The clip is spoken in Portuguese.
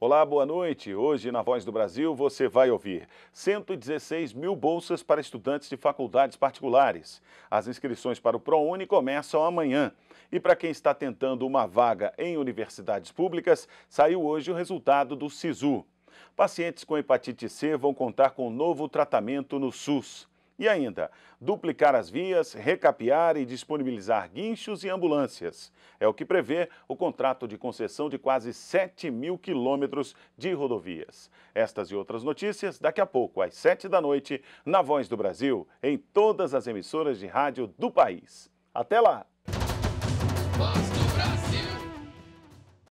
Olá, boa noite. Hoje, na Voz do Brasil, você vai ouvir 116 mil bolsas para estudantes de faculdades particulares. As inscrições para o ProUni começam amanhã. E para quem está tentando uma vaga em universidades públicas, saiu hoje o resultado do SISU. Pacientes com hepatite C vão contar com um novo tratamento no SUS. E ainda, duplicar as vias, recapear e disponibilizar guinchos e ambulâncias. É o que prevê o contrato de concessão de quase 7 mil quilômetros de rodovias. Estas e outras notícias daqui a pouco, às 7 da noite, na Voz do Brasil, em todas as emissoras de rádio do país. Até lá!